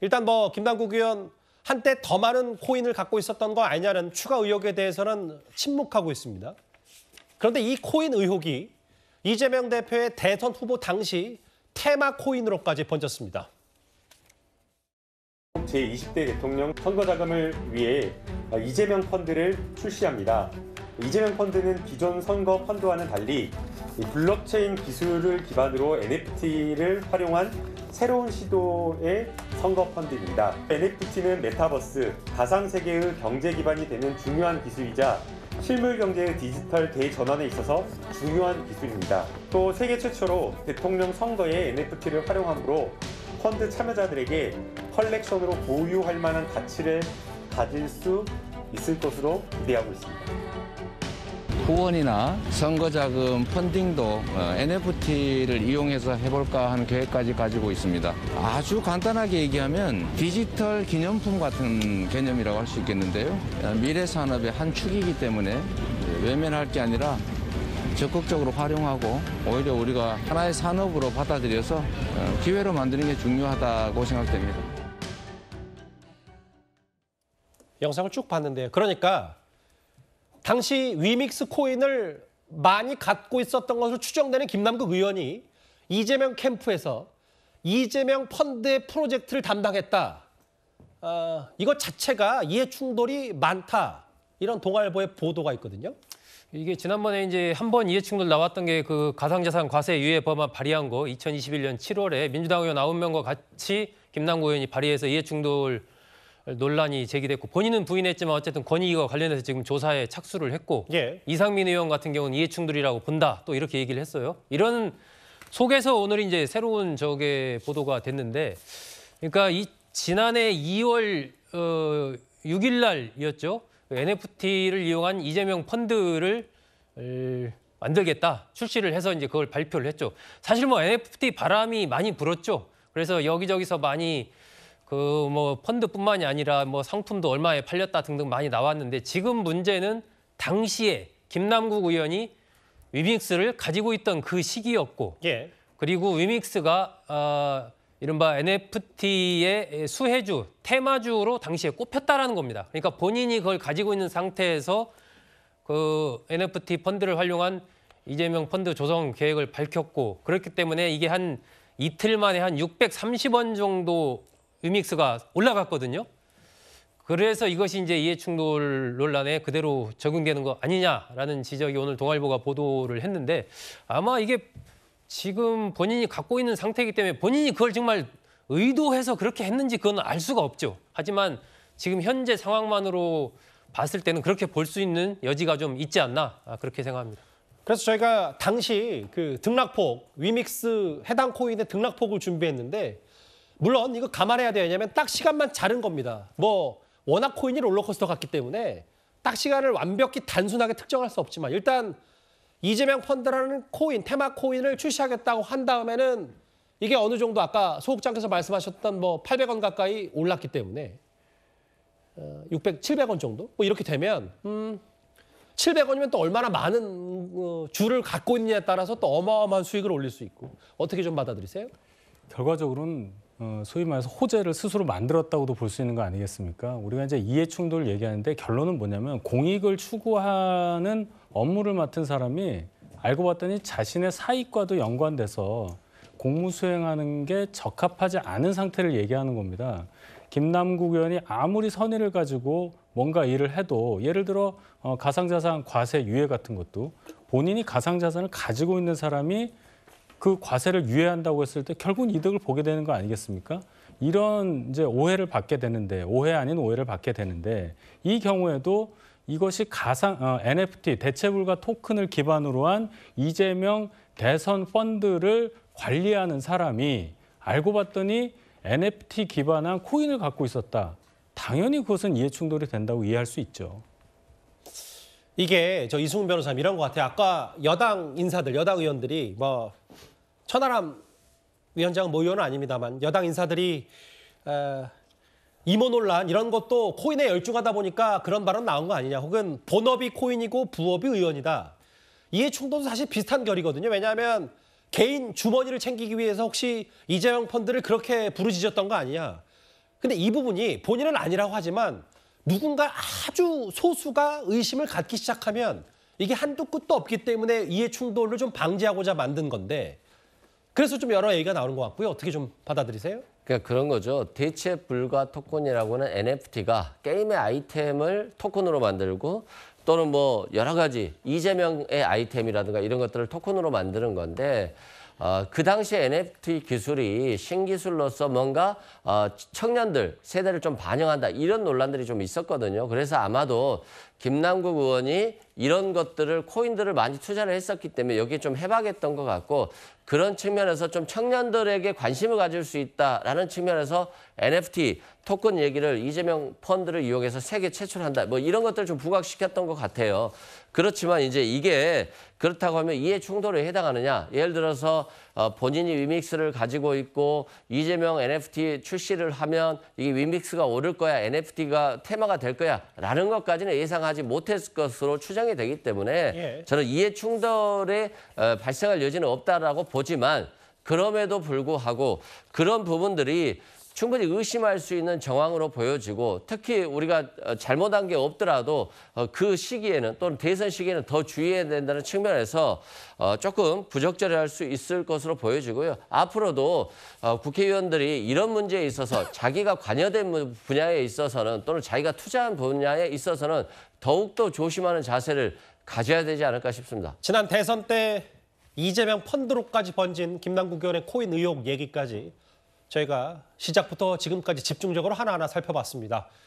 일단 뭐 김남국 의원 한때 더 많은 코인을 갖고 있었던 거 아니냐는 추가 의혹에 대해서는 침묵하고 있습니다. 그런데 이 코인 의혹이 이재명 대표의 대선 후보 당시 테마 코인으로까지 번졌습니다. 제20대 대통령 선거 자금을 위해 이재명 펀드를 출시합니다. 이재명 펀드는 기존 선거 펀드와는 달리 블록체인 기술을 기반으로 NFT를 활용한 새로운 시도의 선거 펀드입니다. NFT는 메타버스, 가상세계의 경제 기반이 되는 중요한 기술이자 실물 경제의 디지털 대전환에 있어서 중요한 기술입니다. 또 세계 최초로 대통령 선거에 NFT를 활용함으로 펀드 참여자들에게 컬렉션으로 보유할 만한 가치를 가질 수 있을 것으로 기대하고 있습니다. 후원이나 선거자금 펀딩도 NFT를 어, 이용해서 해볼까 하는 계획까지 가지고 있습니다. 아주 간단하게 얘기하면 디지털 기념품 같은 개념이라고 할 수 있겠는데요. 어, 미래 산업의 한 축이기 때문에 외면할 게 아니라 적극적으로 활용하고 오히려 우리가 하나의 산업으로 받아들여서 어, 기회로 만드는 게 중요하다고 생각됩니다. 영상을 쭉 봤는데요. 그러니까 당시 위믹스 코인을 많이 갖고 있었던 것으로 추정되는 김남국 의원이 이재명 캠프에서 이재명 펀드의 프로젝트를 담당했다. 어, 아, 이것 자체가 이해 충돌이 많다. 이런 동아일보의 보도가 있거든요. 이게 지난번에 이제 한번 이해충돌 나왔던 게 그 가상자산 과세 유예 법안 발의한 거 2021년 7월에 민주당 의원 9명과 같이 김남국 의원이 발의해서 이해충돌 논란이 제기됐고 본인은 부인했지만 어쨌든 권익위가 관련해서 지금 조사에 착수를 했고 예. 이상민 의원 같은 경우는 이해충돌이라고 본다 또 이렇게 얘기를 했어요. 이런 속에서 오늘 이제 새로운 저게 보도가 됐는데 그러니까 이 지난해 2월 어, 6일 날이었죠. NFT를 그 이용한 이재명 펀드를 만들겠다 출시를 해서 이제 그걸 발표를 했죠. 사실 뭐 NFT 바람이 많이 불었죠. 그래서 여기저기서 많이 그뭐 펀드뿐만이 아니라 뭐 상품도 얼마에 팔렸다 등등 많이 나왔는데 지금 문제는 당시에 김남국 의원이 위믹스를 가지고 있던 그 시기였고 예. 그리고 위믹스가 어, 이른바 NFT의 수혜주, 테마주로 당시에 꼽혔다라는 겁니다. 그러니까 본인이 그걸 가지고 있는 상태에서 그 NFT 펀드를 활용한 이재명 펀드 조성 계획을 밝혔고 그렇기 때문에 이게 한 이틀 만에 한 630원 정도 음믹스가 올라갔거든요. 그래서 이것이 이제 이해충돌 논란에 그대로 적용되는 거 아니냐라는 지적이 오늘 동아일보가 보도를 했는데 아마 이게 지금 본인이 갖고 있는 상태이기 때문에 본인이 그걸 정말 의도해서 그렇게 했는지 그건 알 수가 없죠. 하지만 지금 현재 상황만으로 봤을 때는 그렇게 볼 수 있는 여지가 좀 있지 않나 아, 그렇게 생각합니다. 그래서 저희가 당시 그 등락폭 위믹스 해당 코인의 등락폭을 준비했는데 물론 이거 감안해야 되냐면 딱 시간만 자른 겁니다. 뭐 워낙 코인이 롤러코스터 같기 때문에 딱 시간을 완벽히 단순하게 특정할 수 없지만 일단 이재명 펀드라는 코인, 테마 코인을 출시하겠다고 한 다음에는 이게 어느 정도 아까 소극장께서 말씀하셨던 뭐 800원 가까이 올랐기 때문에 600, 어, 700원 정도? 뭐 이렇게 되면 음, 700원이면 또 얼마나 많은 어, 줄을 갖고 있느냐에 따라서 또 어마어마한 수익을 올릴 수 있고 어떻게 좀 받아들이세요? 결과적으로는 어, 소위 말해서 호재를 스스로 만들었다고도 볼 수 있는 거 아니겠습니까? 우리가 이제 이해 충돌 얘기하는데 결론은 뭐냐면 공익을 추구하는 업무를 맡은 사람이 알고 봤더니 자신의 사익과도 연관돼서 공무 수행하는 게 적합하지 않은 상태를 얘기하는 겁니다. 김남국 의원이 아무리 선의를 가지고 뭔가 일을 해도 예를 들어 어, 가상자산 과세 유예 같은 것도 본인이 가상자산을 가지고 있는 사람이 그 과세를 유예한다고 했을 때 결국은 이득을 보게 되는 거 아니겠습니까? 이런 이제 오해를 받게 되는데 오해 아닌 오해를 받게 되는데 이 경우에도 이것이 가상 어, NFT 대체불가 토큰을 기반으로 한 이재명 대선 펀드를 관리하는 사람이 알고 봤더니 NFT 기반한 코인을 갖고 있었다. 당연히 그것은 이해충돌이 된다고 이해할 수 있죠. 이게 저 이승훈 변호사님 이런 것 같아요. 아까 여당 인사들, 여당 의원들이 뭐 천하람 위원장은 모 뭐 의원은 아닙니다만 여당 인사들이 에, 임원 논란 이런 것도 코인에 열중하다 보니까 그런 발언 나온 거 아니냐. 혹은 본업이 코인이고 부업이 의원이다. 이해 충돌도 사실 비슷한 결이거든요. 왜냐하면 개인 주머니를 챙기기 위해서 혹시 이재명 펀드를 그렇게 부르짖었던 거 아니냐. 근데 이 부분이 본인은 아니라고 하지만 누군가 아주 소수가 의심을 갖기 시작하면 이게 한도 끝도 없기 때문에 이해 충돌을 좀 방지하고자 만든 건데 그래서 좀 여러 얘기가 나오는 것 같고요. 어떻게 좀 받아들이세요? 그러니까 그런 거죠. 대체 불가 토큰이라고는 NFT가 게임의 아이템을 토큰으로 만들고 또는 뭐 여러 가지 이재명의 아이템이라든가 이런 것들을 토큰으로 만드는 건데 어, 그 당시 NFT 기술이 신기술로서 뭔가 어, 청년들 세대를 좀 반영한다 이런 논란들이 좀 있었거든요. 그래서 아마도 김남국 의원이 이런 것들을 코인들을 많이 투자를 했었기 때문에 여기에 좀 해박했던 것 같고 그런 측면에서 좀 청년들에게 관심을 가질 수 있다라는 측면에서 NFT 토큰 얘기를 이재명 펀드를 이용해서 세계 최출한다. 뭐 이런 것들을 좀 부각시켰던 것 같아요. 그렇지만 이제 이게 그렇다고 하면 이해 충돌에 해당하느냐. 예를 들어서 어, 본인이 위믹스를 가지고 있고 이재명 NFT 출시를 하면 이게 위믹스가 오를 거야, NFT가 테마가 될 거야라는 것까지는 예상하지 못했을 것으로 추정이 되기 때문에 예. 저는 이해 충돌에 어, 발생할 여지는 없다라고 보지만 그럼에도 불구하고 그런 부분들이 충분히 의심할 수 있는 정황으로 보여지고 특히 우리가 어, 잘못한 게 없더라도 어, 그 시기에는 또는 대선 시기에는 더 주의해야 된다는 측면에서 어, 조금 부적절할 수 있을 것으로 보여지고요. 앞으로도 국회의원들이 이런 문제에 있어서 자기가 관여된 분야에 있어서는 또는 자기가 투자한 분야에 있어서는 더욱더 조심하는 자세를 가져야 되지 않을까 싶습니다. 지난 대선 때 이재명 펀드로까지 번진 김남국 의원의 코인 의혹 얘기까지 저희가 시작부터 지금까지 집중적으로 하나하나 살펴봤습니다.